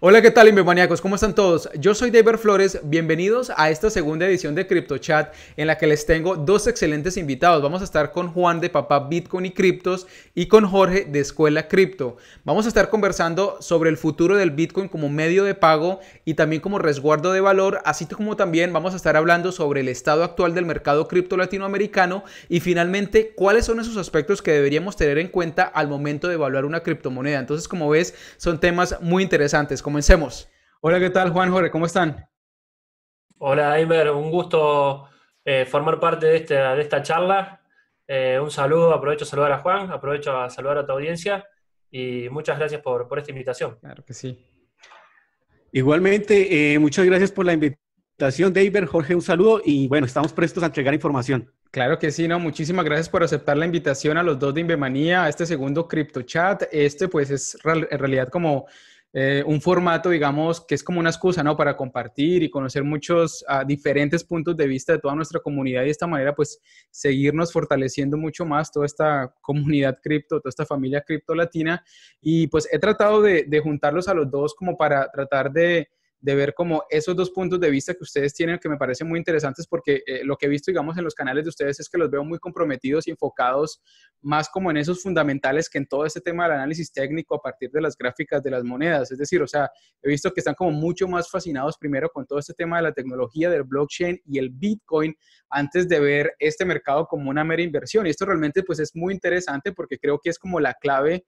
Hola, ¿qué tal, maníacos ¿Cómo están todos? Yo soy David Flores. Bienvenidos a esta segunda edición de CryptoChat, en la que les tengo dos excelentes invitados. Vamos a estar con Juan de Papá Bitcoin y Criptos y con Jorge de Escuela Cripto. Vamos a estar conversando sobre el futuro del Bitcoin como medio de pago y también como resguardo de valor, así como también vamos a estar hablando sobre el estado actual del mercado cripto latinoamericano y finalmente cuáles son esos aspectos que deberíamos tener en cuenta al momento de evaluar una criptomoneda. Entonces, como ves, son temas muy interesantes comencemos. Hola, ¿qué tal, Juan Jorge? ¿Cómo están? Hola, Eimer Un gusto eh, formar parte de, este, de esta charla. Eh, un saludo, aprovecho a saludar a Juan, aprovecho a saludar a tu audiencia y muchas gracias por, esta invitación. Claro que sí. Igualmente, eh, muchas gracias por la invitación, David. Jorge, un saludo y bueno, estamos prestos a entregar información. Claro que sí, no, muchísimas gracias por aceptar la invitación a los dos de Invemanía a este segundo Crypto Chat. Este pues es en realidad como eh, un formato, digamos, que es como una excusa, ¿no? Para compartir y conocer muchos ah, diferentes puntos de vista de toda nuestra comunidad y de esta manera, pues, seguirnos fortaleciendo mucho más toda esta comunidad cripto, toda esta familia cripto latina. Y pues he tratado de juntarlos a los dos como para tratar de de ver como esos dos puntos de vista que ustedes tienen que me parecen muy interesantes porque eh, lo que he visto, digamos, en los canales de ustedes es que los veo muy comprometidos y enfocados más como en esos fundamentales que en todo este tema del análisis técnico a partir de las gráficas de las monedas. Es decir, o sea, he visto que están como mucho más fascinados primero con todo este tema de la tecnología del blockchain y el Bitcoin antes de ver este mercado como una mera inversión. Y esto realmente pues es muy interesante porque creo que es como la clave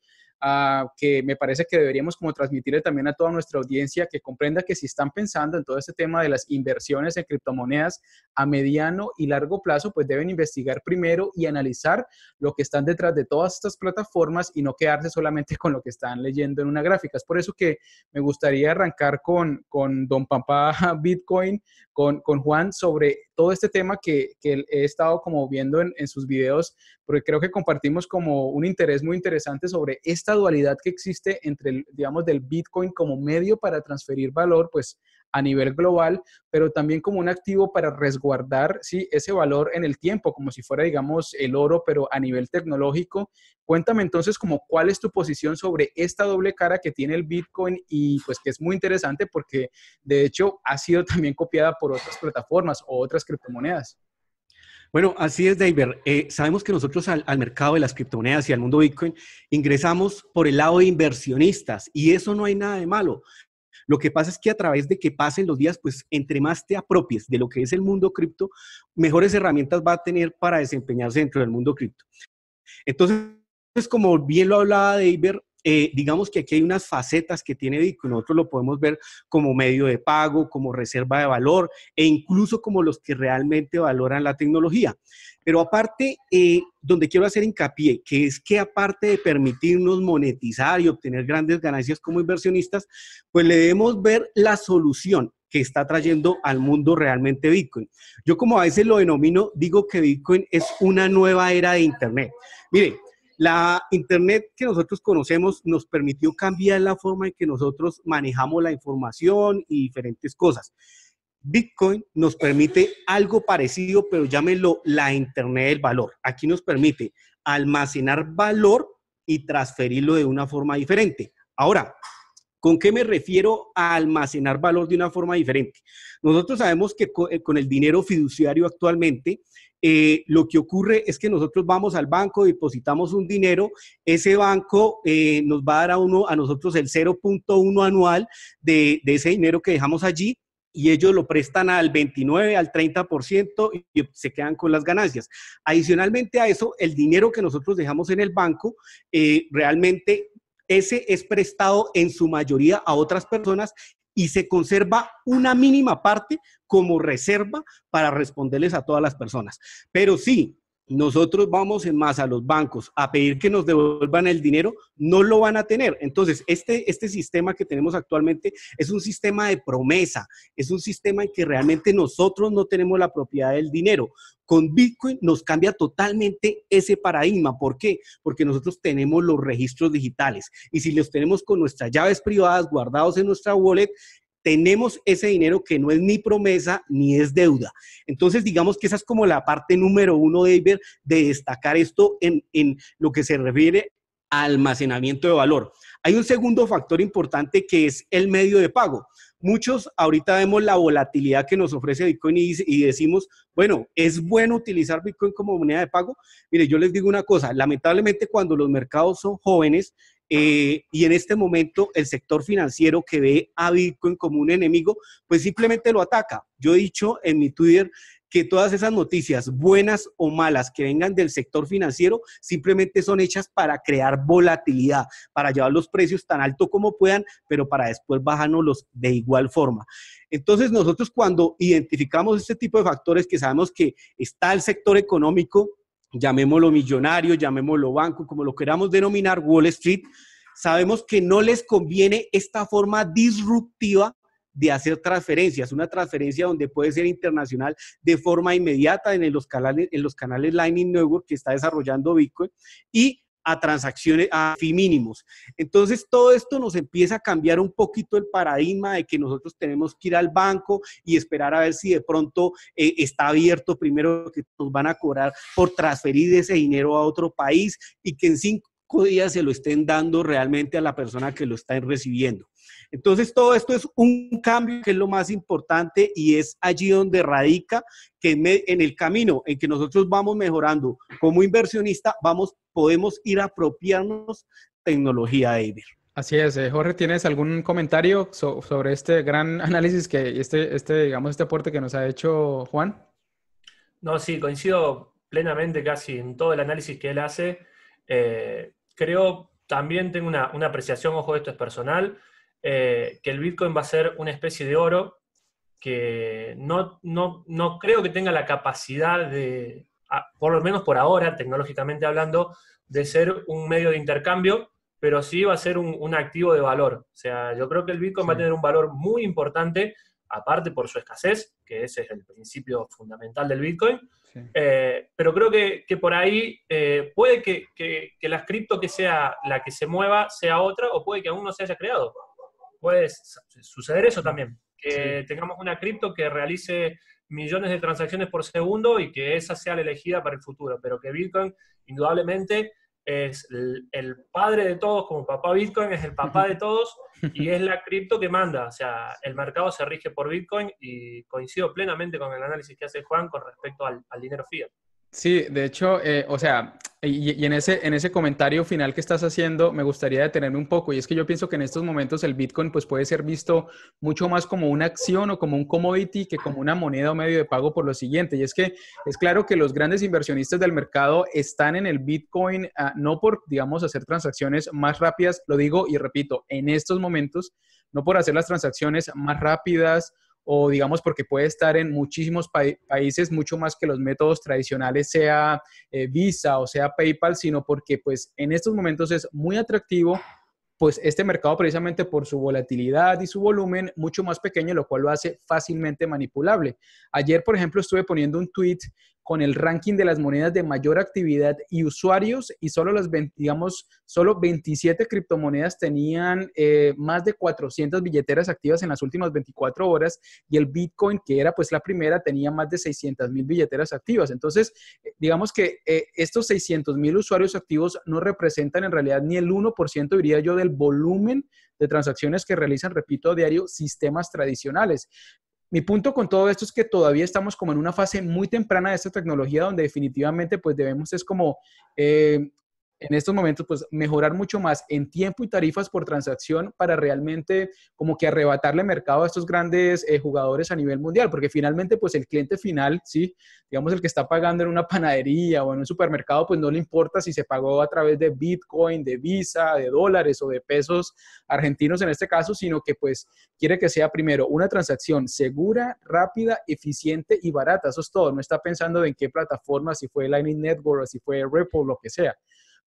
que me parece que deberíamos como transmitirle también a toda nuestra audiencia que comprenda que si están pensando en todo este tema de las inversiones en criptomonedas a mediano y largo plazo, pues deben investigar primero y analizar lo que están detrás de todas estas plataformas y no quedarse solamente con lo que están leyendo en una gráfica. Es por eso que me gustaría arrancar con, Don Papá Bitcoin, con, con Juan, sobre todo este tema que, he estado como viendo en, sus videos, porque creo que compartimos como un interés muy interesante sobre esta dualidad que existe entre, el, digamos, del Bitcoin como medio para transferir valor, pues a nivel global, pero también como un activo para resguardar ¿sí? ese valor en el tiempo, como si fuera, digamos, el oro, pero a nivel tecnológico. Cuéntame entonces como cuál es tu posición sobre esta doble cara que tiene el Bitcoin y pues que es muy interesante porque de hecho ha sido también copiada por otras plataformas o otras criptomonedas. Bueno, así es, David. Eh, sabemos que nosotros al, al, mercado de las criptomonedas y al mundo Bitcoin ingresamos por el lado de inversionistas y eso no hay nada de malo. Lo que pasa es que a través de que pasen los días, pues entre más te apropies de lo que es el mundo cripto, mejores herramientas va a tener para desempeñarse dentro del mundo cripto. Entonces, como bien lo hablaba David, eh, digamos que aquí hay unas facetas que tiene Bitcoin. Nosotros lo podemos ver como medio de pago, como reserva de valor e incluso como los que realmente valoran la tecnología. Pero aparte, eh, donde quiero hacer hincapié, que es que aparte de permitirnos monetizar y obtener grandes ganancias como inversionistas, pues le debemos ver la solución que está trayendo al mundo realmente Bitcoin. Yo como a veces lo denomino, digo que Bitcoin es una nueva era de Internet. Mire, la Internet que nosotros conocemos nos permitió cambiar la forma en que nosotros manejamos la información y diferentes cosas. Bitcoin nos permite algo parecido, pero llámelo la Internet del Valor. Aquí nos permite almacenar valor y transferirlo de una forma diferente. Ahora, ¿Con qué me refiero a almacenar valor de una forma diferente? Nosotros sabemos que eh, con el dinero fiduciario actualmente eh, lo que ocurre es que nosotros vamos al banco, depositamos un dinero, ese banco eh, nos va a dar a, uno, a nosotros el 0.1 anual de, ese dinero que dejamos allí y ellos lo prestan al 29, al 30% y se quedan con las ganancias. Adicionalmente a eso, el dinero que nosotros dejamos en el banco, eh, realmente ese es prestado en su mayoría a otras personas y se conserva una mínima parte como reserva para responderles a todas las personas. Pero sí, nosotros vamos en masa a los bancos a pedir que nos devuelvan el dinero, no lo van a tener. Entonces, este, este sistema que tenemos actualmente es un sistema de promesa, es un sistema en que realmente nosotros no tenemos la propiedad del dinero. Con Bitcoin nos cambia totalmente ese paradigma. ¿Por qué? Porque nosotros tenemos los registros digitales y si los tenemos con nuestras llaves privadas guardados en nuestra wallet, tenemos ese dinero que no es ni promesa ni es deuda. Entonces, digamos que esa es como la parte número uno, David, de destacar esto en, lo que se refiere a almacenamiento de valor. Hay un segundo factor importante que es el medio de pago. Muchos ahorita vemos la volatilidad que nos ofrece Bitcoin y, decimos, bueno, ¿es bueno utilizar Bitcoin como moneda de pago? Mire, yo les digo una cosa, lamentablemente cuando los mercados son jóvenes, eh, y en este momento el sector financiero que ve a Bitcoin como un enemigo, pues simplemente lo ataca. Yo he dicho en mi Twitter que todas esas noticias, buenas o malas, que vengan del sector financiero, simplemente son hechas para crear volatilidad, para llevar los precios tan alto como puedan, pero para después bajarnos de igual forma. Entonces nosotros cuando identificamos este tipo de factores que sabemos que está el sector económico, llamémoslo millonario, llamémoslo banco, como lo queramos denominar, Wall Street, sabemos que no les conviene esta forma disruptiva de hacer transferencias, una transferencia donde puede ser internacional de forma inmediata en los canales, en los canales Lightning Network que está desarrollando Bitcoin y a transacciones, a fin mínimos. Entonces, todo esto nos empieza a cambiar un poquito el paradigma de que nosotros tenemos que ir al banco y esperar a ver si de pronto eh, está abierto primero que nos van a cobrar por transferir ese dinero a otro país y que en cinco días se lo estén dando realmente a la persona que lo está recibiendo. Entonces, todo esto es un cambio que es lo más importante y es allí donde radica que en el camino en que nosotros vamos mejorando como inversionista, vamos, podemos ir apropiándonos apropiarnos tecnología Eider. Así es, eh, Jorge, ¿tienes algún comentario sobre este gran análisis que este, este, digamos, este aporte que nos ha hecho Juan? No, sí, coincido plenamente casi en todo el análisis que él hace. Eh, creo, también tengo una, una, apreciación, ojo, esto es personal, eh, que el Bitcoin va a ser una especie de oro que no, no, creo que tenga la capacidad de, por lo menos por ahora, tecnológicamente hablando, de ser un medio de intercambio, pero sí va a ser un, activo de valor. O sea, yo creo que el Bitcoin va a tener un valor muy importante, aparte por su escasez, que ese es el principio fundamental del Bitcoin, eh, pero creo que, por ahí eh, puede que, que, que, la cripto que sea la que se mueva sea otra o puede que aún no se haya creado puede suceder eso también, que tengamos una cripto que realice millones de transacciones por segundo y que esa sea la elegida para el futuro, pero que Bitcoin indudablemente es el, padre de todos, como papá Bitcoin es el papá de todos y es la cripto que manda, o sea, el mercado se rige por Bitcoin y coincido plenamente con el análisis que hace Juan con respecto al, al dinero fiat. Sí, de hecho, eh, o sea, y, en, ese, en ese comentario final que estás haciendo, me gustaría detenerme un poco. Y es que yo pienso que en estos momentos el Bitcoin pues, puede ser visto mucho más como una acción o como un commodity que como una moneda o medio de pago por lo siguiente. Y es que es claro que los grandes inversionistas del mercado están en el Bitcoin ah, no por, digamos, hacer transacciones más rápidas, lo digo y repito, en estos momentos, no por hacer las transacciones más rápidas o digamos porque puede estar en muchísimos países, mucho más que los métodos tradicionales, sea eh, Visa o sea PayPal, sino porque pues en estos momentos es muy atractivo pues este mercado precisamente por su volatilidad y su volumen mucho más pequeño, lo cual lo hace fácilmente manipulable. Ayer, por ejemplo, estuve poniendo un tweet con el ranking de las monedas de mayor actividad y usuarios y solo las, digamos, solo 27 criptomonedas tenían eh, más de 400 billeteras activas en las últimas 24 horas y el Bitcoin, que era pues la primera, tenía más de 600 mil billeteras activas. Entonces, eh, digamos que eh, estos 600 mil usuarios activos no representan en realidad ni el 1%, diría yo, del volumen de transacciones que realizan, repito, a diario sistemas tradicionales. Mi punto con todo esto es que todavía estamos como en una fase muy temprana de esta tecnología donde definitivamente pues debemos es como eh, en estos momentos, pues mejorar mucho más en tiempo y tarifas por transacción para realmente como que arrebatarle mercado a estos grandes eh, jugadores a nivel mundial, porque finalmente, pues el cliente final, sí, digamos el que está pagando en una panadería o en un supermercado, pues no le importa si se pagó a través de Bitcoin, de Visa, de dólares o de pesos argentinos en este caso, sino que pues quiere que sea primero una transacción segura, rápida, eficiente y barata. Eso es todo. No está pensando en qué plataforma, si fue Lightning Network o si fue Ripple, lo que sea.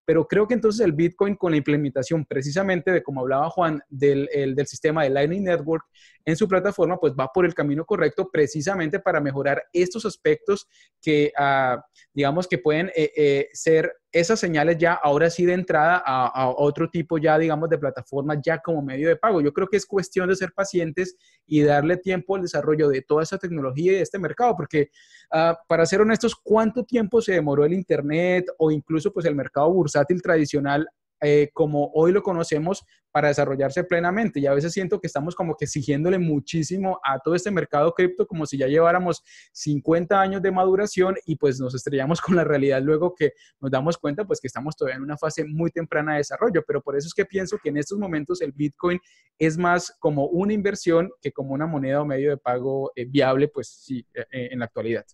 Pero creo que entonces el Bitcoin con la implementación precisamente de, como hablaba Juan, del, del sistema de Lightning Network, en su plataforma, pues va por el camino correcto precisamente para mejorar estos aspectos que, ah, digamos, que pueden eh, eh, ser esas señales ya ahora sí de entrada a, otro tipo ya, digamos, de plataforma ya como medio de pago. Yo creo que es cuestión de ser pacientes y darle tiempo al desarrollo de toda esa tecnología y de este mercado, porque ah, para ser honestos, ¿cuánto tiempo se demoró el Internet o incluso pues el mercado bursátil tradicional eh, como hoy lo conocemos para desarrollarse plenamente. Y a veces siento que estamos como que exigiéndole muchísimo a todo este mercado cripto como si ya lleváramos 50 años de maduración y pues nos estrellamos con la realidad luego que nos damos cuenta pues que estamos todavía en una fase muy temprana de desarrollo. Pero por eso es que pienso que en estos momentos el Bitcoin es más como una inversión que como una moneda o medio de pago eh, viable pues sí, eh, en la actualidad.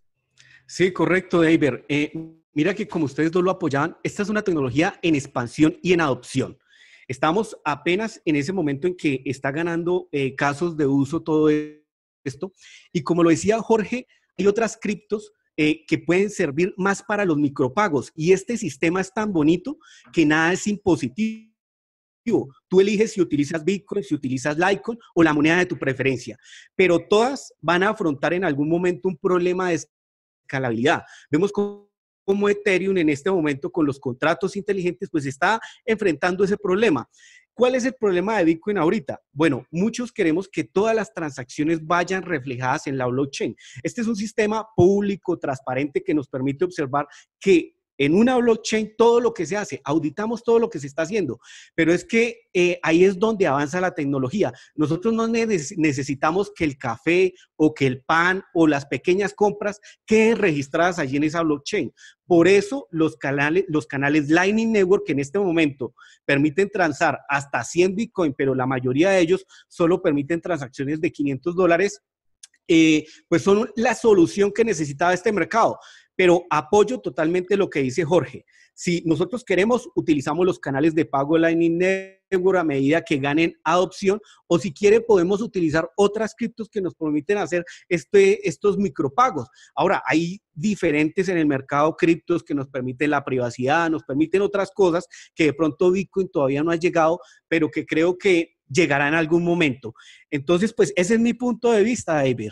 Sí, correcto, David mira que como ustedes dos lo apoyaban, esta es una tecnología en expansión y en adopción. Estamos apenas en ese momento en que está ganando eh, casos de uso todo esto. Y como lo decía Jorge, hay otras criptos eh, que pueden servir más para los micropagos. Y este sistema es tan bonito que nada es impositivo. Tú eliges si utilizas Bitcoin, si utilizas Litecoin o la moneda de tu preferencia, pero todas van a afrontar en algún momento un problema de escalabilidad. Vemos cómo como Ethereum en este momento con los contratos inteligentes, pues está enfrentando ese problema. ¿Cuál es el problema de Bitcoin ahorita? Bueno, muchos queremos que todas las transacciones vayan reflejadas en la blockchain. Este es un sistema público, transparente, que nos permite observar que en una blockchain todo lo que se hace, auditamos todo lo que se está haciendo, pero es que eh, ahí es donde avanza la tecnología. Nosotros no necesitamos que el café o que el pan o las pequeñas compras queden registradas allí en esa blockchain. Por eso los canales, los canales Lightning Network que en este momento permiten transar hasta 100 Bitcoin, pero la mayoría de ellos solo permiten transacciones de 500 dólares eh, pues son la solución que necesitaba este mercado pero apoyo totalmente lo que dice Jorge. Si nosotros queremos, utilizamos los canales de pago Lightning Network a medida que ganen adopción, o si quiere, podemos utilizar otras criptos que nos permiten hacer este, estos micropagos. Ahora, hay diferentes en el mercado criptos que nos permiten la privacidad, nos permiten otras cosas que de pronto Bitcoin todavía no ha llegado, pero que creo que llegará en algún momento. Entonces, pues ese es mi punto de vista, David.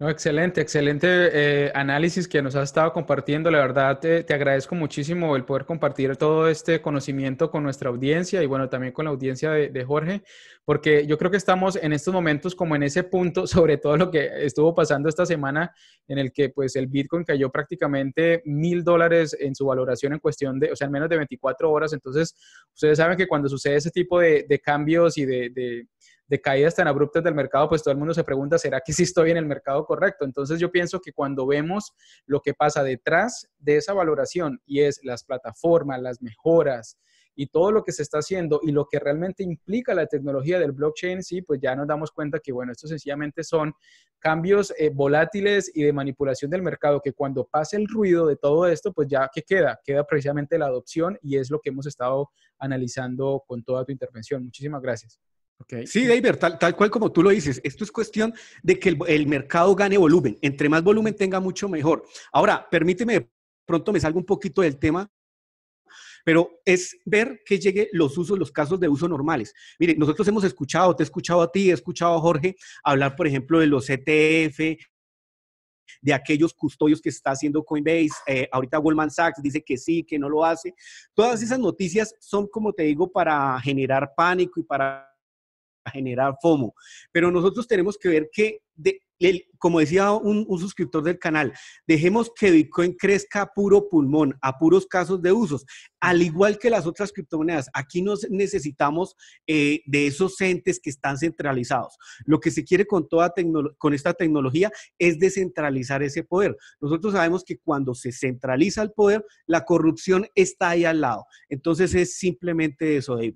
No, excelente, excelente eh, análisis que nos has estado compartiendo. La verdad, te, agradezco muchísimo el poder compartir todo este conocimiento con nuestra audiencia y bueno, también con la audiencia de, Jorge, porque yo creo que estamos en estos momentos como en ese punto, sobre todo lo que estuvo pasando esta semana, en el que pues el Bitcoin cayó prácticamente mil dólares en su valoración en cuestión de, o sea, en menos de 24 horas. Entonces, ustedes saben que cuando sucede ese tipo de, cambios y de de caídas tan abruptas del mercado, pues todo el mundo se pregunta, ¿será que sí estoy en el mercado correcto? Entonces yo pienso que cuando vemos lo que pasa detrás de esa valoración y es las plataformas, las mejoras y todo lo que se está haciendo y lo que realmente implica la tecnología del blockchain, sí, pues ya nos damos cuenta que, bueno, estos sencillamente son cambios eh, volátiles y de manipulación del mercado, que cuando pase el ruido de todo esto, pues ya ¿qué queda, queda precisamente la adopción y es lo que hemos estado analizando con toda tu intervención. Muchísimas gracias. Sí, David, tal, cual como tú lo dices, esto es cuestión de que el, mercado gane volumen. Entre más volumen tenga, mucho mejor. Ahora, permíteme, pronto me salgo un poquito del tema, pero es ver que lleguen los usos, los casos de uso normales. Mire, nosotros hemos escuchado, te he escuchado a ti, he escuchado a Jorge hablar, por ejemplo, de los ETF, de aquellos custodios que está haciendo Coinbase. Eh, ahorita Goldman Sachs dice que sí, que no lo hace. Todas esas noticias son, como te digo, para generar pánico y para a generar FOMO. Pero nosotros tenemos que ver que, como decía un, suscriptor del canal, dejemos que Bitcoin crezca a puro pulmón, a puros casos de usos, al igual que las otras criptomonedas. Aquí nos necesitamos eh, de esos entes que están centralizados. Lo que se quiere con, toda con esta tecnología es descentralizar ese poder. Nosotros sabemos que cuando se centraliza el poder, la corrupción está ahí al lado. Entonces es simplemente eso, David.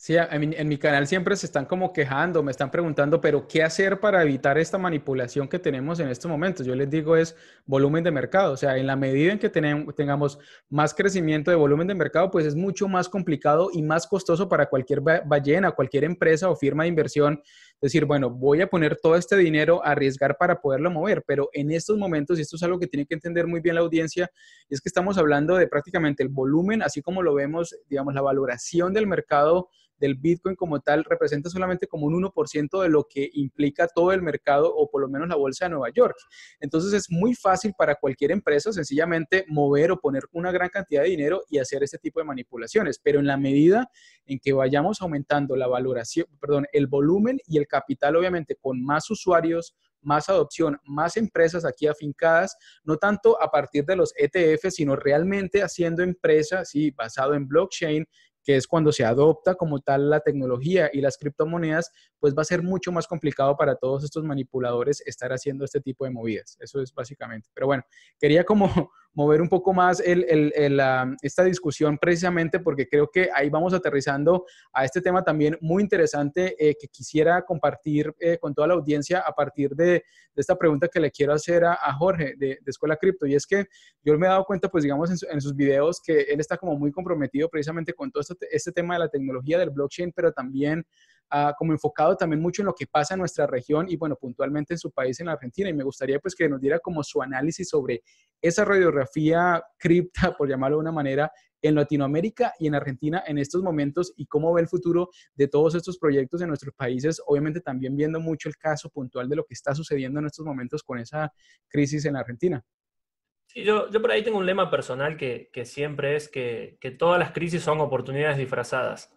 Sí, en, mi canal siempre se están como quejando, me están preguntando, pero ¿qué hacer para evitar esta manipulación que tenemos en estos momentos? Yo les digo es volumen de mercado, o sea, en la medida en que tenemos, tengamos más crecimiento de volumen de mercado, pues es mucho más complicado y más costoso para cualquier ballena, cualquier empresa o firma de inversión decir, bueno, voy a poner todo este dinero a arriesgar para poderlo mover, pero en estos momentos, y esto es algo que tiene que entender muy bien la audiencia, es que estamos hablando de prácticamente el volumen, así como lo vemos, digamos, la valoración del mercado del Bitcoin como tal representa solamente como un 1% de lo que implica todo el mercado o por lo menos la bolsa de Nueva York. Entonces es muy fácil para cualquier empresa sencillamente mover o poner una gran cantidad de dinero y hacer este tipo de manipulaciones. Pero en la medida en que vayamos aumentando la valoración, perdón, el volumen y el capital, obviamente, con más usuarios, más adopción, más empresas aquí afincadas, no tanto a partir de los ETF, sino realmente haciendo empresas, sí, basado en blockchain, que es cuando se adopta como tal la tecnología y las criptomonedas, pues va a ser mucho más complicado para todos estos manipuladores estar haciendo este tipo de movidas. Eso es básicamente. Pero bueno, quería como mover un poco más esta discusión precisamente porque creo que ahí vamos aterrizando a este tema también muy interesante eh, que quisiera compartir eh, con toda la audiencia a partir de, esta pregunta que le quiero hacer a, Jorge de, Escuela Cripto. Y es que yo me he dado cuenta, pues digamos, en, sus videos que él está como muy comprometido precisamente con todo este, este tema de la tecnología del blockchain, pero también ha ah, como enfocado también mucho en lo que pasa en nuestra región y bueno, puntualmente en su país, en la Argentina. Y me gustaría pues que nos diera como su análisis sobre esa radiografía cripta, por llamarlo de una manera, en Latinoamérica y en Argentina en estos momentos y cómo ve el futuro de todos estos proyectos en nuestros países, obviamente también viendo mucho el caso puntual de lo que está sucediendo en estos momentos con esa crisis en la Argentina. Sí, yo, por ahí tengo un lema personal que, siempre es que, todas las crisis son oportunidades disfrazadas.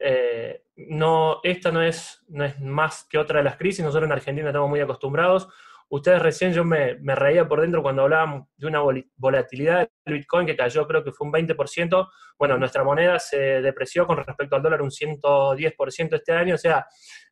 Eh, no, esta no es, no es más que otra de las crisis, nosotros en Argentina estamos muy acostumbrados. Ustedes recién yo me, reía por dentro cuando hablábamos de una volatilidad del Bitcoin que cayó, creo que fue un 20%. Bueno, nuestra moneda se depreció con respecto al dólar un 110% este año. O sea,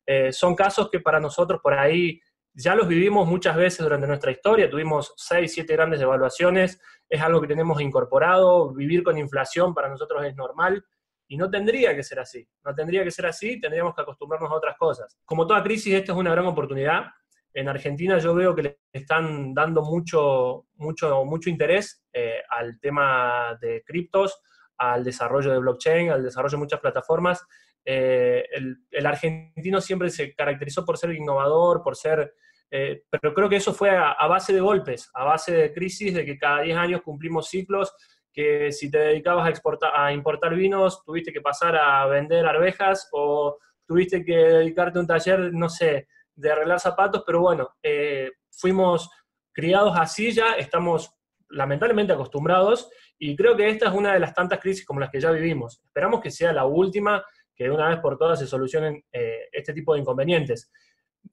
eh, son casos que para nosotros por ahí ya los vivimos muchas veces durante nuestra historia, tuvimos 6, 7 grandes evaluaciones, es algo que tenemos incorporado, vivir con inflación para nosotros es normal y no tendría que ser así, no tendría que ser así, tendríamos que acostumbrarnos a otras cosas. Como toda crisis, esta es una gran oportunidad. En Argentina yo veo que le están dando mucho, mucho, mucho interés eh, al tema de criptos, al desarrollo de blockchain, al desarrollo de muchas plataformas. Eh, el, el, argentino siempre se caracterizó por ser innovador, por ser eh, pero creo que eso fue a, base de golpes, a base de crisis, de que cada 10 años cumplimos ciclos, que si te dedicabas a, exportar, a importar vinos, tuviste que pasar a vender arvejas o tuviste que dedicarte a un taller, no sé, de arreglar zapatos, pero bueno, eh, fuimos criados así ya, estamos lamentablemente acostumbrados y creo que esta es una de las tantas crisis como las que ya vivimos. Esperamos que sea la última, que de una vez por todas se solucionen eh, este tipo de inconvenientes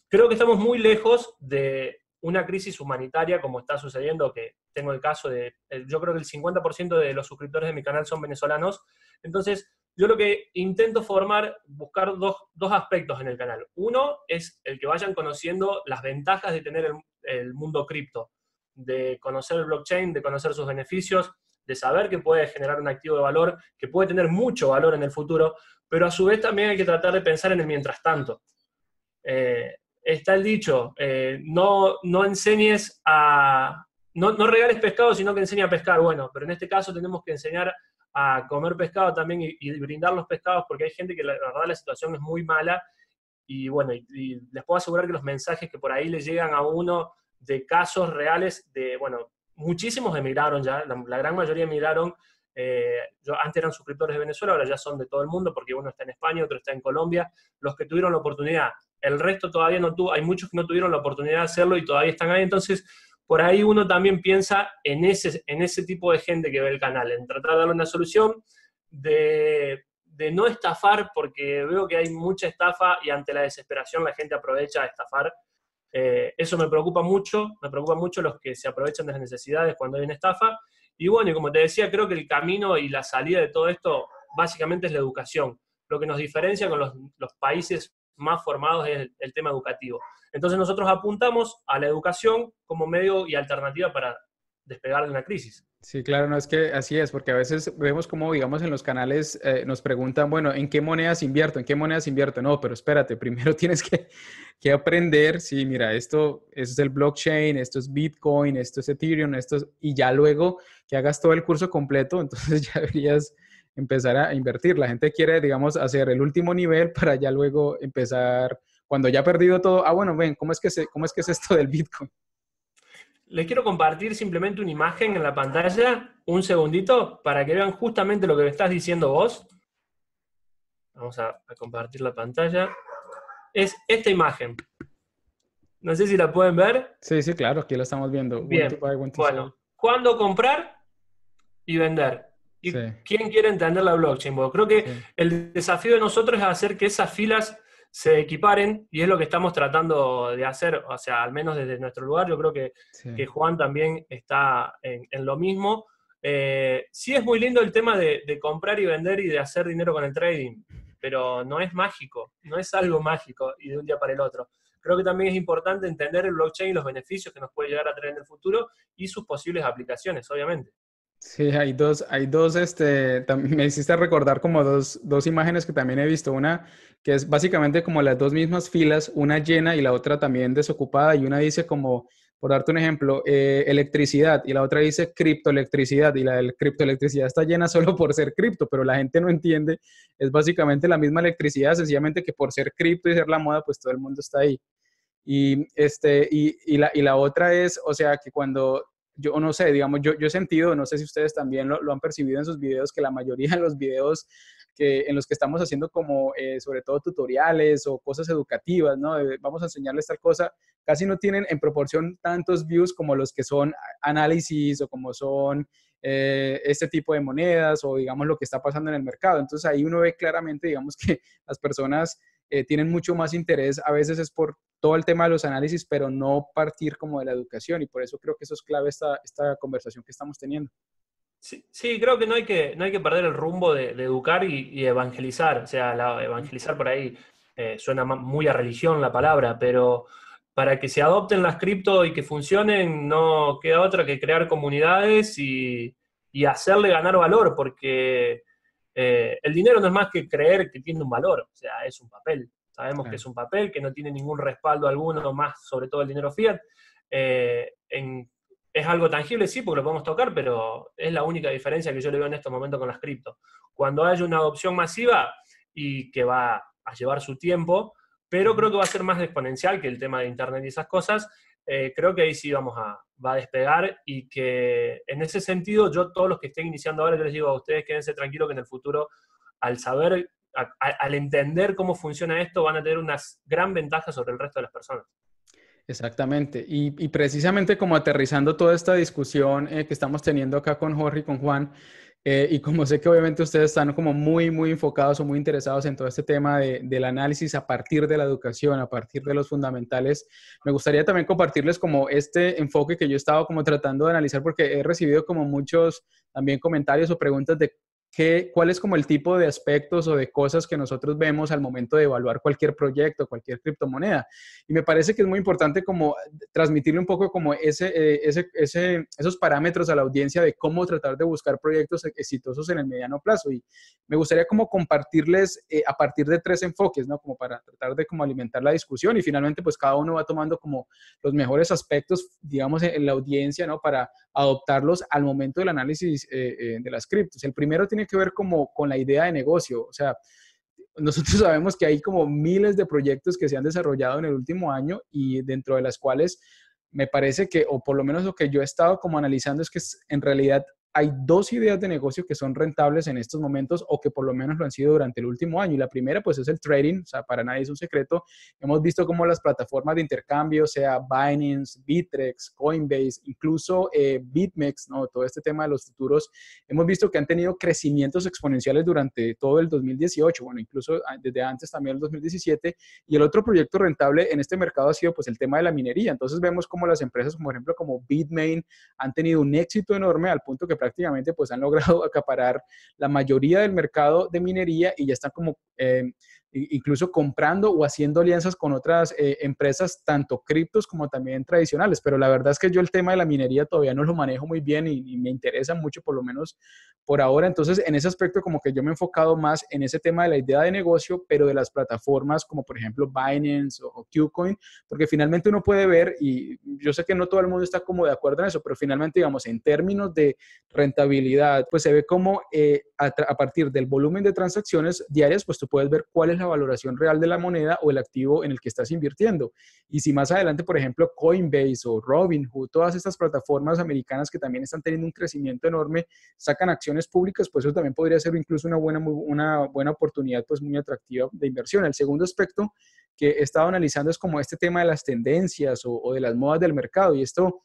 creo que estamos muy lejos de una crisis humanitaria como está sucediendo, que tengo el caso de, eh, yo creo que el 50% de los suscriptores de mi canal son venezolanos, entonces yo lo que intento formar, buscar dos, dos aspectos en el canal. Uno es el que vayan conociendo las ventajas de tener el, el mundo cripto, de conocer el blockchain, de conocer sus beneficios, de saber que puede generar un activo de valor, que puede tener mucho valor en el futuro, pero a su vez también hay que tratar de pensar en el mientras tanto. Eh, está el dicho, eh, no, no enseñes a... No, regales pescado, sino que enseña a pescar. Bueno, pero en este caso tenemos que enseñar a comer pescado también y, brindar los pescados porque hay gente que la, verdad la situación es muy mala y bueno, y, les puedo asegurar que los mensajes que por ahí le llegan a uno de casos reales de, bueno, muchísimos emigraron ya, la, la gran mayoría emigraron, eh, yo, antes eran suscriptores de Venezuela, ahora ya son de todo el mundo, porque uno está en España, otro está en Colombia. Los que tuvieron la oportunidad, el resto todavía no tuvo, hay muchos que no tuvieron la oportunidad de hacerlo y todavía están ahí. Entonces, por ahí uno también piensa en ese, en ese tipo de gente que ve el canal, en tratar de darle una solución, de, de no estafar, porque veo que hay mucha estafa y ante la desesperación la gente aprovecha a estafar. Eh, eso me preocupa mucho, me preocupa mucho los que se aprovechan de las necesidades cuando hay una estafa y bueno, como te decía, creo que el camino y la salida de todo esto básicamente es la educación. Lo que nos diferencia con los, países más formados es el, tema educativo. Entonces nosotros apuntamos a la educación como medio y alternativa para, despegar de una crisis. Sí, claro, no es que así es, porque a veces vemos como, digamos, en los canales eh, nos preguntan, bueno, ¿en qué monedas invierto? ¿En qué monedas invierto? No, pero espérate, primero tienes que, aprender, sí, mira, esto, es el blockchain, esto es Bitcoin, esto es Ethereum, esto es, y ya luego que hagas todo el curso completo, entonces ya deberías empezar a invertir. La gente quiere, digamos, hacer el último nivel para ya luego empezar, cuando ya ha perdido todo, ah, bueno, ven, es que, cómo es, que es esto del Bitcoin? Les quiero compartir simplemente una imagen en la pantalla, un segundito, para que vean justamente lo que me estás diciendo vos. Vamos a, compartir la pantalla. Es esta imagen. No sé si la pueden ver. Sí, sí, claro, aquí la estamos viendo. Bien. bueno, ¿cuándo comprar y vender? ¿Y quién quiere entender la blockchain? creo que el desafío de nosotros es hacer que esas filas se equiparen y es lo que estamos tratando de hacer, o sea, al menos desde nuestro lugar, yo creo que, que Juan también está en, lo mismo. Eh, sí es muy lindo el tema de, de, comprar y vender y de hacer dinero con el trading, pero no es mágico, no es algo mágico y de un día para el otro. Creo que también es importante entender el blockchain y los beneficios que nos puede llegar a traer en el futuro y sus posibles aplicaciones, obviamente. Sí, hay dos, hay dos, este, me hiciste recordar como dos, dos imágenes que también he visto, una que es básicamente como las dos mismas filas, una llena y la otra también desocupada, y una dice como, por darte un ejemplo, eh, electricidad, y la otra dice criptoelectricidad, y la del criptoelectricidad está llena solo por ser cripto, pero la gente no entiende, es básicamente la misma electricidad, sencillamente que por ser cripto y ser la moda, pues todo el mundo está ahí. Y, este, y, la, y la otra es, o sea, que cuando yo no sé, digamos, yo, yo he sentido, no sé si ustedes también lo, han percibido en sus videos, que la mayoría de los videos que, en los que estamos haciendo como eh, sobre todo tutoriales o cosas educativas, ¿no? vamos a enseñarles tal cosa, casi no tienen en proporción tantos views como los que son análisis o como son eh, este tipo de monedas o digamos lo que está pasando en el mercado. Entonces ahí uno ve claramente, digamos, que las personas eh, tienen mucho más interés, a veces es por todo el tema de los análisis, pero no partir como de la educación y por eso creo que eso es clave esta, esta conversación que estamos teniendo. Sí, sí, creo que no hay que, no hay que perder el rumbo de, educar y, evangelizar. O sea, la, evangelizar por ahí eh, suena muy a religión la palabra, pero para que se adopten las cripto y que funcionen, no queda otra que crear comunidades y, y hacerle ganar valor, porque eh, el dinero no es más que creer que tiene un valor, o sea, es un papel. Sabemos que es un papel, que no tiene ningún respaldo alguno más, sobre todo el dinero fiat. Eh, es algo tangible, sí, porque lo podemos tocar, pero es la única diferencia que yo le veo en estos momentos con las cripto. Cuando haya una adopción masiva y que va a llevar su tiempo, pero creo que va a ser más exponencial que el tema de Internet y esas cosas, eh, creo que ahí sí vamos a, a despegar y que en ese sentido yo todos los que estén iniciando ahora, yo les digo a ustedes, quédense tranquilos que en el futuro, al saber, al entender cómo funciona esto, van a tener una gran ventaja sobre el resto de las personas. Exactamente. Y, precisamente como aterrizando toda esta discusión eh, que estamos teniendo acá con Jorge y con Juan, eh, y como sé que obviamente ustedes están como muy, muy enfocados o muy interesados en todo este tema de, del análisis a partir de la educación, a partir de los fundamentales, me gustaría también compartirles como este enfoque que yo estaba como tratando de analizar porque he recibido como muchos también comentarios o preguntas de ¿Qué, ¿Cuál es como el tipo de aspectos o de cosas que nosotros vemos al momento de evaluar cualquier proyecto, cualquier criptomoneda? Y me parece que es muy importante como transmitirle un poco como ese, eh, ese, ese, esos parámetros a la audiencia de cómo tratar de buscar proyectos e-, exitosos en el mediano plazo. Y me gustaría como compartirles eh, a partir de tres enfoques, ¿no? Como para tratar de como alimentar la discusión y finalmente pues cada uno va tomando como los mejores aspectos, digamos, en, la audiencia, ¿no? Para adoptarlos al momento del análisis eh, de las criptos. El primero tiene que ver como con la idea de negocio. O sea, nosotros sabemos que hay como miles de proyectos que se han desarrollado en el último año y dentro de las cuales me parece que, o por lo menos lo que yo he estado como analizando es que en realidad hay dos ideas de negocio que son rentables en estos momentos o que por lo menos lo han sido durante el último año. Y la primera, pues, es el trading. O sea, para nadie es un secreto. Hemos visto cómo las plataformas de intercambio, sea Binance, Bitrex, Coinbase, incluso eh, BitMEX, ¿no? Todo este tema de los futuros, hemos visto que han tenido crecimientos exponenciales durante todo el 2018, bueno, incluso ah, desde antes también el 2017. Y el otro proyecto rentable en este mercado ha sido, pues, el tema de la minería. Entonces, vemos cómo las empresas, como por ejemplo, como Bitmain, han tenido un éxito enorme al punto que prácticamente pues han logrado acaparar la mayoría del mercado de minería y ya están como eh, incluso comprando o haciendo alianzas con otras eh, empresas, tanto criptos como también tradicionales. Pero la verdad es que yo el tema de la minería todavía no lo manejo muy bien y, me interesa mucho, por lo menos por ahora. Entonces, en ese aspecto, como que yo me he enfocado más en ese tema de la idea de negocio, pero de las plataformas como, por ejemplo, Binance o, o Qcoin, porque finalmente uno puede ver, y yo sé que no todo el mundo está como de acuerdo en eso, pero finalmente, digamos, en términos de rentabilidad, pues se ve como eh, a, a partir del volumen de transacciones diarias, pues tú puedes ver cuál es la valoración real de la moneda o el activo en el que estás invirtiendo. Y si más adelante, por ejemplo, Coinbase o Robinhood, todas estas plataformas americanas que también están teniendo un crecimiento enorme, sacan acciones públicas, pues eso también podría ser incluso una buena, una buena oportunidad pues muy atractiva de inversión. El segundo aspecto que he estado analizando es como este tema de las tendencias o, de las modas del mercado. Y esto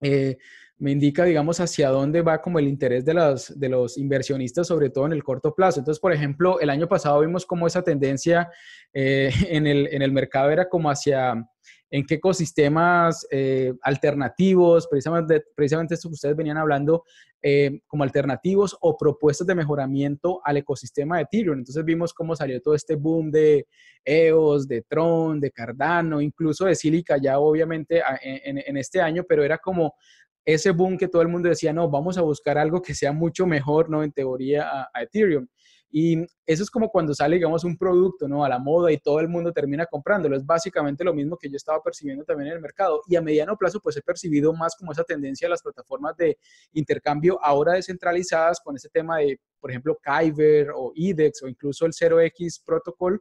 eh, me indica, digamos, hacia dónde va como el interés de, las, de los inversionistas, sobre todo en el corto plazo. Entonces, por ejemplo, el año pasado vimos como esa tendencia eh, en, el, mercado era como hacia en qué ecosistemas eh, alternativos, precisamente, precisamente esto que ustedes venían hablando, eh, como alternativos o propuestas de mejoramiento al ecosistema de Ethereum. Entonces vimos cómo salió todo este boom de EOS, de Tron, de Cardano, incluso de Silica ya obviamente en este año, pero era como ese boom que todo el mundo decía, no, vamos a buscar algo que sea mucho mejor, ¿no? En teoría a, Ethereum. Y eso es como cuando sale, digamos, un producto, ¿no? A la moda y todo el mundo termina comprándolo. Es básicamente lo mismo que yo estaba percibiendo también en el mercado. Y a mediano plazo, pues he percibido más como esa tendencia a las plataformas de intercambio ahora descentralizadas con ese tema de, por ejemplo, Kyber o IDEX o incluso el 0X Protocol,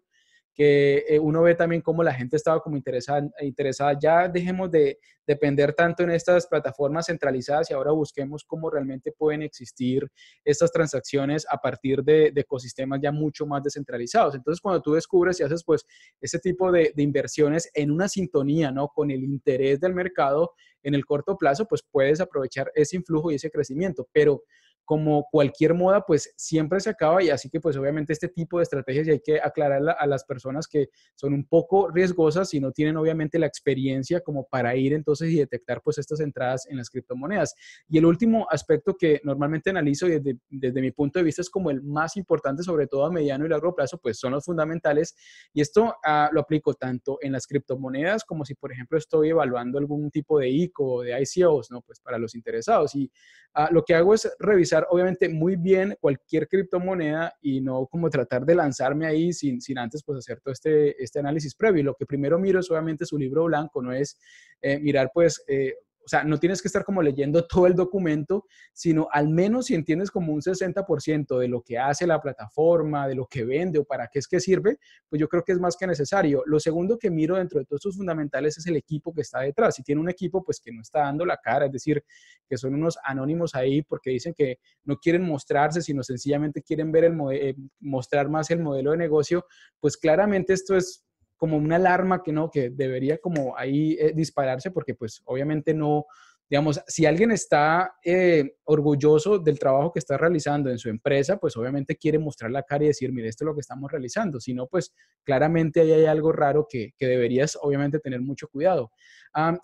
que eh, uno ve también cómo la gente estaba como interesada, interesada. ya dejemos de depender tanto en estas plataformas centralizadas y ahora busquemos cómo realmente pueden existir estas transacciones a partir de, ecosistemas ya mucho más descentralizados. Entonces, cuando tú descubres y haces pues ese tipo de, de inversiones en una sintonía, ¿no? Con el interés del mercado en el corto plazo, pues puedes aprovechar ese influjo y ese crecimiento, pero como cualquier moda, pues siempre se acaba y así que pues obviamente este tipo de estrategias y hay que aclararla a las personas que son un poco riesgosas y no tienen obviamente la experiencia como para ir entonces y detectar pues estas entradas en las criptomonedas. Y el último aspecto que normalmente analizo y desde, desde mi punto de vista es como el más importante, sobre todo a mediano y largo plazo, pues son los fundamentales y esto ah, lo aplico tanto en las criptomonedas como si por ejemplo estoy evaluando algún tipo de ICO o de ICOs, ¿no? Pues para los interesados y ah, lo que hago es revisar obviamente muy bien cualquier criptomoneda y no como tratar de lanzarme ahí sin, sin antes pues hacer todo este, este análisis previo. lo que primero miro es obviamente su libro blanco, no es eh, mirar pues eh, o sea, no tienes que estar como leyendo todo el documento, sino al menos si entiendes como un 60% de lo que hace la plataforma, de lo que vende o para qué es que sirve, pues yo creo que es más que necesario. Lo segundo que miro dentro de todos estos fundamentales es el equipo que está detrás. Si tiene un equipo, pues que no está dando la cara, es decir, que son unos anónimos ahí porque dicen que no quieren mostrarse, sino sencillamente quieren ver el eh, mostrar más el modelo de negocio, pues claramente esto es como una alarma que no, que debería como ahí eh, dispararse porque pues obviamente no, digamos, si alguien está eh, orgulloso del trabajo que está realizando en su empresa, pues obviamente quiere mostrar la cara y decir, mire, esto es lo que estamos realizando. Si no, pues claramente ahí hay algo raro que, que deberías obviamente tener mucho cuidado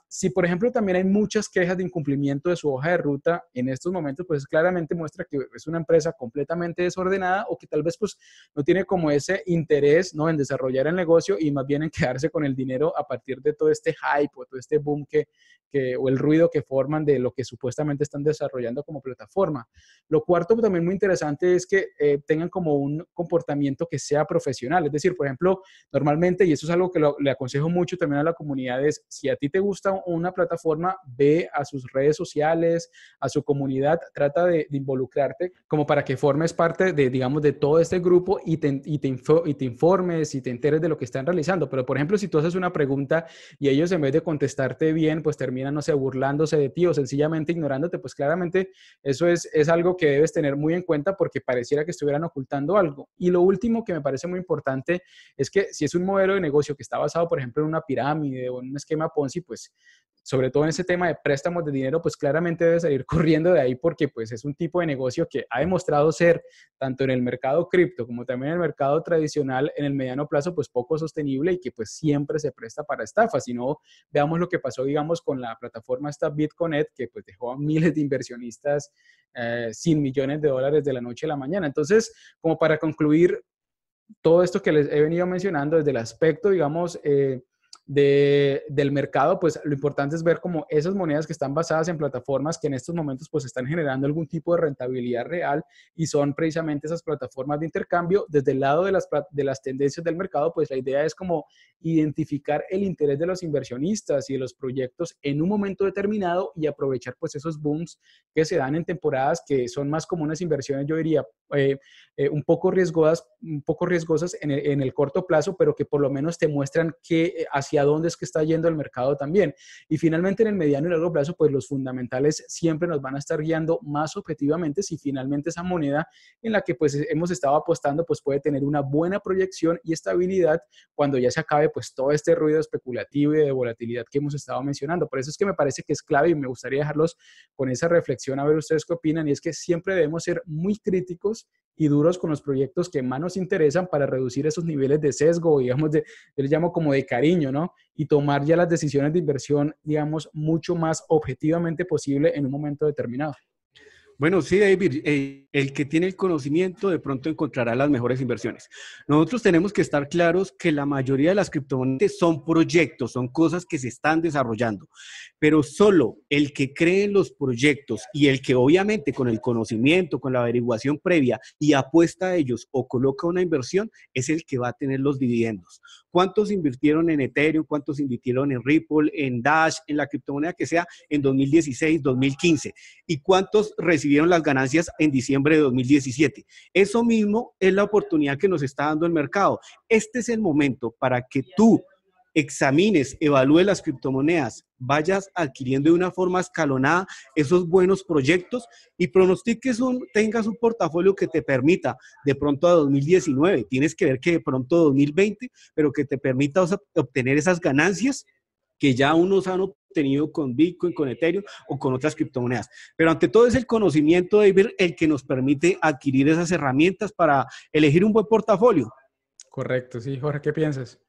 si, por ejemplo, también hay muchas quejas de incumplimiento de su hoja de ruta en estos momentos, pues claramente muestra que es una empresa completamente desordenada o que tal vez pues no tiene como ese interés ¿no? en desarrollar el negocio y más bien en quedarse con el dinero a partir de todo este hype o todo este boom que, que, o el ruido que forman de lo que supuestamente están desarrollando como plataforma. Lo cuarto pues, también muy interesante es que eh, tengan como un comportamiento que sea profesional. Es decir, por ejemplo, normalmente, y eso es algo que le aconsejo mucho también a la comunidad, es si a ti te gusta una plataforma, ve a sus redes sociales, a su comunidad, trata de, involucrarte como para que formes parte de, digamos, de todo este grupo y te, y te, y te informes y te enteres de lo que están realizando. Pero, por ejemplo, si tú haces una pregunta y ellos en vez de contestarte bien, pues terminan, no sé, burlándose de ti o sencillamente ignorándote, pues claramente eso es, es algo que debes tener muy en cuenta porque pareciera que estuvieran ocultando algo. Y lo último que me parece muy importante es que si es un modelo de negocio que está basado, por ejemplo, en una pirámide o en un esquema Ponzi, pues pues sobre todo en ese tema de préstamos de dinero, pues claramente debe salir corriendo de ahí porque pues es un tipo de negocio que ha demostrado ser tanto en el mercado cripto como también en el mercado tradicional en el mediano plazo pues poco sostenible y que pues siempre se presta para estafas. Si no, veamos lo que pasó digamos con la plataforma esta BitConnect que pues dejó a miles de inversionistas eh, sin millones de dólares de la noche a la mañana. Entonces, como para concluir todo esto que les he venido mencionando desde el aspecto digamos... Eh, de, del mercado, pues lo importante es ver cómo esas monedas que están basadas en plataformas que en estos momentos pues están generando algún tipo de rentabilidad real y son precisamente esas plataformas de intercambio. Desde el lado de las, de las tendencias del mercado, pues la idea es como identificar el interés de los inversionistas y de los proyectos en un momento determinado y aprovechar pues esos booms que se dan en temporadas que son más como unas inversiones, yo diría, eh, eh, un, poco riesgosas, un poco riesgosas en el, en el corto plazo, pero que por lo menos te muestran que eh, hacia dónde es que está yendo el mercado también. Y finalmente en el mediano y largo plazo, pues los fundamentales siempre nos van a estar guiando más objetivamente si finalmente esa moneda en la que pues hemos estado apostando pues puede tener una buena proyección y estabilidad cuando ya se acabe pues todo este ruido especulativo y de volatilidad que hemos estado mencionando. Por eso es que me parece que es clave y me gustaría dejarlos con esa reflexión a ver ustedes qué opinan y es que siempre debemos ser muy críticos y duros con los proyectos que más nos interesan para reducir esos niveles de sesgo, digamos, de, yo les llamo como de cariño, ¿no? Y tomar ya las decisiones de inversión, digamos, mucho más objetivamente posible en un momento determinado. Bueno, sí, David, eh, el que tiene el conocimiento de pronto encontrará las mejores inversiones. Nosotros tenemos que estar claros que la mayoría de las criptomonedas son proyectos, son cosas que se están desarrollando, pero solo el que cree en los proyectos y el que obviamente con el conocimiento, con la averiguación previa y apuesta a ellos o coloca una inversión es el que va a tener los dividendos. ¿Cuántos invirtieron en Ethereum? ¿Cuántos invirtieron en Ripple, en Dash, en la criptomoneda que sea en 2016, 2015? ¿Y cuántos recibieron las ganancias en diciembre de 2017? Eso mismo es la oportunidad que nos está dando el mercado. Este es el momento para que tú examines, evalúe las criptomonedas, vayas adquiriendo de una forma escalonada esos buenos proyectos y pronostiques un, tengas un portafolio que te permita de pronto a 2019, tienes que ver que de pronto 2020, pero que te permita obtener esas ganancias que ya unos han obtenido con Bitcoin, con Ethereum o con otras criptomonedas. Pero ante todo es el conocimiento, de ver el que nos permite adquirir esas herramientas para elegir un buen portafolio. Correcto, sí, Jorge, ¿qué piensas?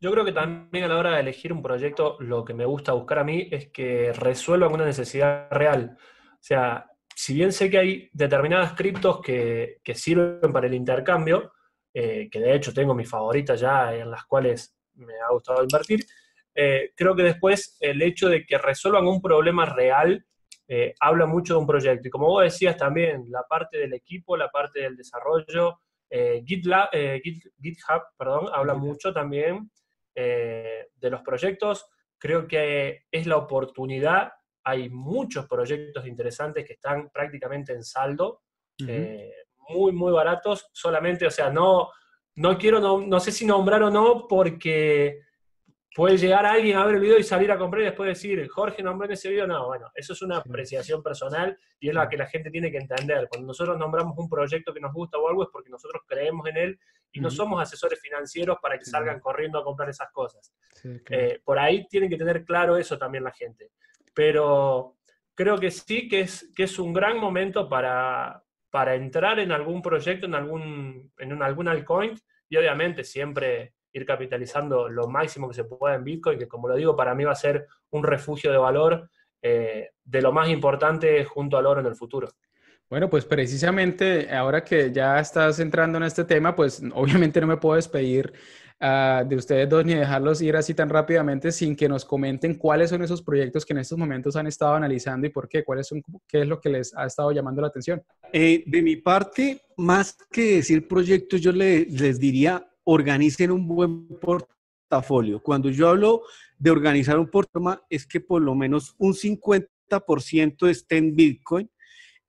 Yo creo que también a la hora de elegir un proyecto, lo que me gusta buscar a mí es que resuelvan una necesidad real. O sea, si bien sé que hay determinadas criptos que, sirven para el intercambio, eh, que de hecho tengo mis favoritas ya en las cuales me ha gustado invertir, eh, creo que después el hecho de que resuelvan un problema real eh, habla mucho de un proyecto. Y como vos decías también, la parte del equipo, la parte del desarrollo, GitLab, GitHub, perdón, habla mucho también eh, de los proyectos. Creo que es la oportunidad. Hay muchos proyectos interesantes que están prácticamente en saldo, eh, muy, muy baratos. Solamente, o sea, no, no quiero, no, sé si nombrar o no, porque puede llegar alguien a ver el video y salir a comprar y después decir, Jorge, nombró en ese video. No, bueno, eso es una apreciación personal y es la que la gente tiene que entender. Cuando nosotros nombramos un proyecto que nos gusta o algo es porque nosotros creemos en él y no somos asesores financieros para que salgan corriendo a comprar esas cosas. Eh, por ahí tienen que tener claro eso también la gente. Pero creo que sí que es, que es un gran momento para, para entrar en algún proyecto, en algún, en algún altcoin y obviamente siempre ir capitalizando lo máximo que se pueda en Bitcoin, que como lo digo, para mí va a ser un refugio de valor eh, de lo más importante junto al oro en el futuro. Bueno, pues precisamente eh, ahora que ya estás entrando en este tema, pues obviamente no me puedo despedir ah, de ustedes dos ni dejarlos ir así tan rápidamente sin que nos comenten cuáles son esos proyectos que en estos momentos han estado analizando y por qué, cuál qué es lo que les ha estado llamando la atención. Eh, de mi parte, más que decir proyectos, yo les diría organicen un buen portafolio. Cuando yo hablo de organizar un portafolio, es que por lo menos un 50% esté en Bitcoin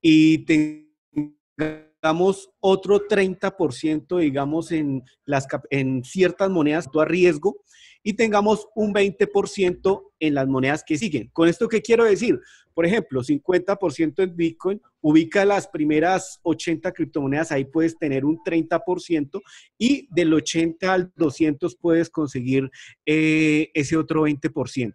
y tengamos otro 30%, digamos, en, las, en ciertas monedas a riesgo y tengamos un 20% en las monedas que siguen. ¿Con esto qué quiero decir? Por ejemplo, 50% en Bitcoin, ubica las primeras 80 criptomonedas, ahí puedes tener un 30% y del 80 al 200 puedes conseguir eh, ese otro 20%.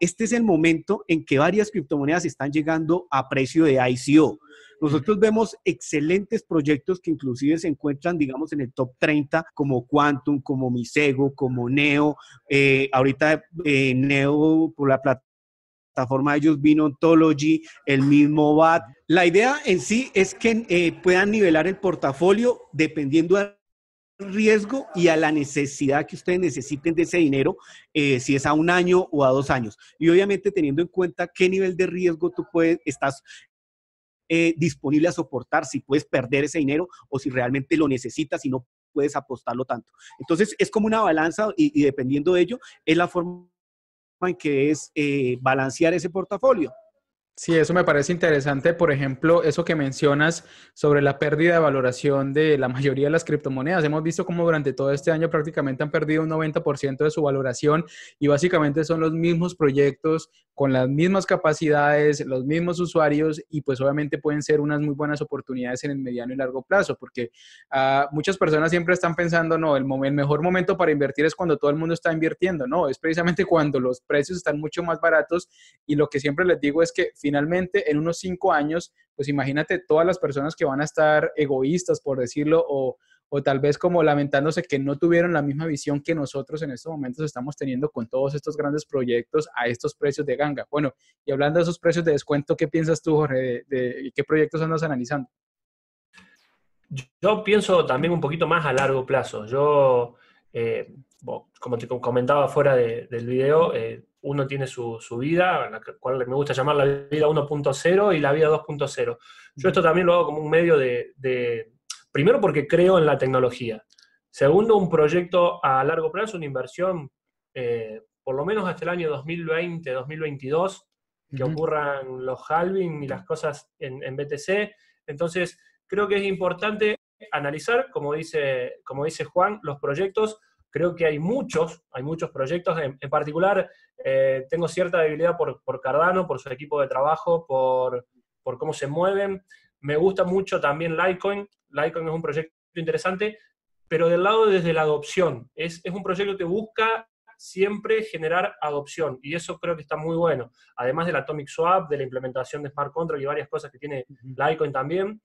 Este es el momento en que varias criptomonedas están llegando a precio de ICO. Nosotros vemos excelentes proyectos que inclusive se encuentran, digamos, en el top 30, como Quantum, como Misego, como Neo. Eh, ahorita eh, Neo por la plataforma de ellos vino Ontology, el mismo BAT. La idea en sí es que eh, puedan nivelar el portafolio dependiendo del riesgo y a la necesidad que ustedes necesiten de ese dinero, eh, si es a un año o a dos años. Y obviamente teniendo en cuenta qué nivel de riesgo tú puedes, estás eh, disponible a soportar, si puedes perder ese dinero o si realmente lo necesitas y no puedes apostarlo tanto. Entonces es como una balanza y dependiendo de ello es la forma en que es eh, balancear ese portafolio. Sí, eso me parece interesante. Por ejemplo, eso que mencionas sobre la pérdida de valoración de la mayoría de las criptomonedas. Hemos visto cómo durante todo este año prácticamente han perdido un 90% de su valoración y básicamente son los mismos proyectos, con las mismas capacidades, los mismos usuarios y pues obviamente pueden ser unas muy buenas oportunidades en el mediano y largo plazo, porque ah, muchas personas siempre están pensando, no, el, el, mejor momento para invertir es cuando todo el mundo está invirtiendo, no, es precisamente cuando los precios están mucho más baratos y lo que siempre les digo es que finalmente en unos cinco años, pues imagínate todas las personas que van a estar egoístas, por decirlo, o o tal vez como lamentándose que no tuvieron la misma visión que nosotros en estos momentos estamos teniendo con todos estos grandes proyectos a estos precios de ganga. Bueno, y hablando de esos precios de descuento, ¿qué piensas tú, Jorge? ¿De, qué proyectos andas analizando? Yo pienso también un poquito más a largo plazo. Yo, eh, como te comentaba fuera del video, eh, uno tiene su, su, vida, la cual me gusta llamar la vida 1.0 y la vida 2.0. Yo esto también lo hago como un medio de Primero porque creo en la tecnología. Segundo, un proyecto a largo plazo, una inversión, eh, por lo menos hasta el año 2020, 2022, que ocurran los halving y las cosas en, BTC. Entonces, creo que es importante analizar, como dice, como dice Juan, los proyectos. Creo que hay muchos, hay muchos proyectos. En, particular, eh, tengo cierta debilidad por, Cardano, por su equipo de trabajo, por, por cómo se mueven. Me gusta mucho también Litecoin. Litecoin es un proyecto interesante, pero del lado desde la adopción. Es, un proyecto que busca siempre generar adopción y eso creo que está muy bueno. Además del Atomic Swap, de la implementación de Smart Control y varias cosas que tiene Litecoin también.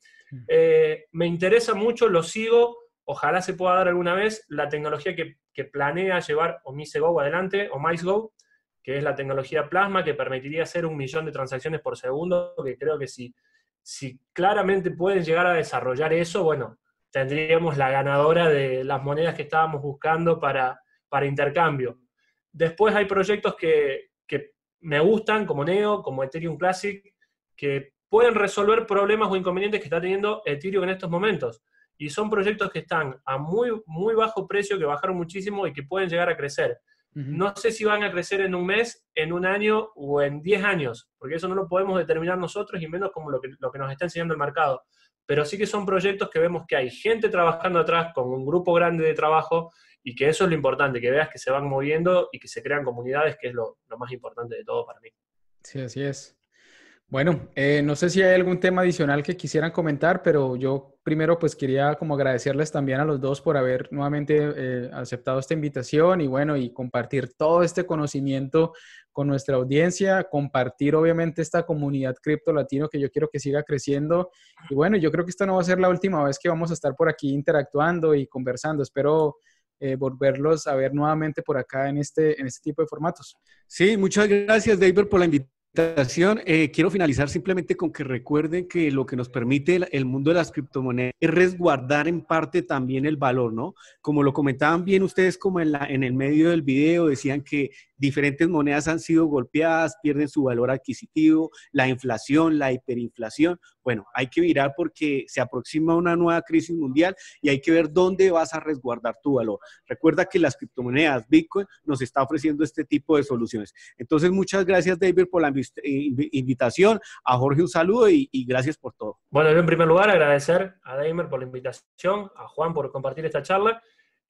Eh, me interesa mucho, lo sigo. Ojalá se pueda dar alguna vez la tecnología que, planea llevar OmiseGo adelante, o que es la tecnología plasma que permitiría hacer un millón de transacciones por segundo, que creo que sí si claramente pueden llegar a desarrollar eso, bueno, tendríamos la ganadora de las monedas que estábamos buscando para, intercambio. Después hay proyectos que, me gustan, como Neo, como Ethereum Classic, que pueden resolver problemas o inconvenientes que está teniendo Ethereum en estos momentos. Y son proyectos que están a muy, muy bajo precio, que bajaron muchísimo y que pueden llegar a crecer. No sé si van a crecer en un mes, en un año o en 10 años, porque eso no lo podemos determinar nosotros y menos como lo que, lo que nos está enseñando el mercado. Pero sí que son proyectos que vemos que hay gente trabajando atrás con un grupo grande de trabajo y que eso es lo importante, que veas que se van moviendo y que se crean comunidades, que es lo, lo más importante de todo para mí. Sí, así es. Bueno, eh, no sé si hay algún tema adicional que quisieran comentar, pero yo primero pues quería como agradecerles también a los dos por haber nuevamente eh, aceptado esta invitación y bueno, y compartir todo este conocimiento con nuestra audiencia, compartir obviamente esta comunidad cripto latino que yo quiero que siga creciendo. Y bueno, yo creo que esta no va a ser la última vez que vamos a estar por aquí interactuando y conversando. Espero eh, volverlos a ver nuevamente por acá en este, en este tipo de formatos. Sí, muchas gracias, David, por la invitación eh, quiero finalizar simplemente con que recuerden que lo que nos permite el, mundo de las criptomonedas es resguardar en parte también el valor, ¿no? Como lo comentaban bien ustedes, como en el medio del video, decían que diferentes monedas han sido golpeadas, pierden su valor adquisitivo, la inflación, la hiperinflación. Bueno, hay que mirar porque se aproxima una nueva crisis mundial y hay que ver dónde vas a resguardar tu valor. Recuerda que las criptomonedas, Bitcoin, nos está ofreciendo este tipo de soluciones. Entonces, muchas gracias, David, por la invitación. A Jorge un saludo y, gracias por todo. Bueno, yo en primer lugar agradecer a David por la invitación, a Juan por compartir esta charla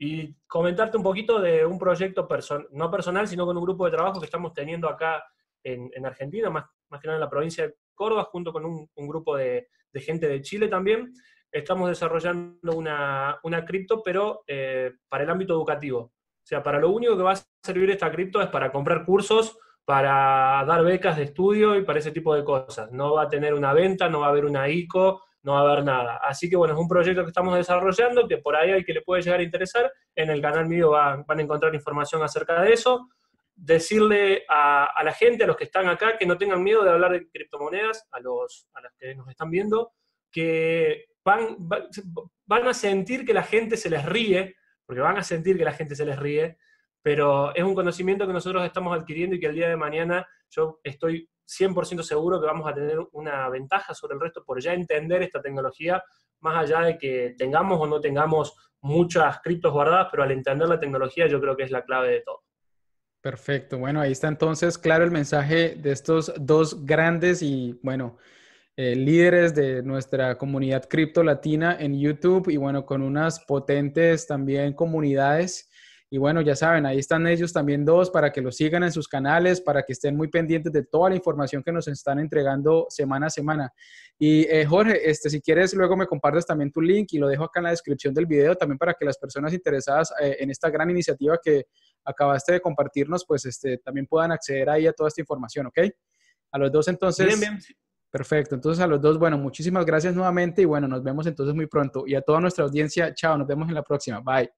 y comentarte un poquito de un proyecto no personal, sino con un grupo de trabajo que estamos teniendo acá en, Argentina, más, más, que nada en la provincia de Córdoba, junto con un, grupo de, gente de Chile también. Estamos desarrollando una, cripto, pero eh, para el ámbito educativo. O sea, para lo único que va a servir esta cripto es para comprar cursos, para dar becas de estudio y para ese tipo de cosas. No va a tener una venta, no va a haber una ICO, no va a haber nada. Así que bueno, es un proyecto que estamos desarrollando, que por ahí hay que le puede llegar a interesar, en el canal mío van, a encontrar información acerca de eso. Decirle a, la gente, a los que están acá, que no tengan miedo de hablar de criptomonedas, a los a los que nos están viendo, que van, van a sentir que la gente se les ríe, porque van a sentir que la gente se les ríe, pero es un conocimiento que nosotros estamos adquiriendo y que el día de mañana yo estoy 100% seguro que vamos a tener una ventaja sobre el resto por ya entender esta tecnología, más allá de que tengamos o no tengamos muchas criptos guardadas, pero al entender la tecnología yo creo que es la clave de todo. Perfecto, bueno, ahí está entonces claro el mensaje de estos dos grandes y bueno, eh, líderes de nuestra comunidad cripto latina en YouTube y bueno, con unas potentes también comunidades y bueno, ya saben, ahí están ellos también dos para que los sigan en sus canales, para que estén muy pendientes de toda la información que nos están entregando semana a semana. Y eh, Jorge, este, si quieres, luego me compartes también tu link y lo dejo acá en la descripción del video también para que las personas interesadas eh, en esta gran iniciativa que acabaste de compartirnos, pues este, también puedan acceder ahí a toda esta información, ¿ok? A los dos entonces. Bien, bien. Perfecto, entonces a los dos, bueno, muchísimas gracias nuevamente y bueno, nos vemos entonces muy pronto. Y a toda nuestra audiencia, chao, nos vemos en la próxima. Bye.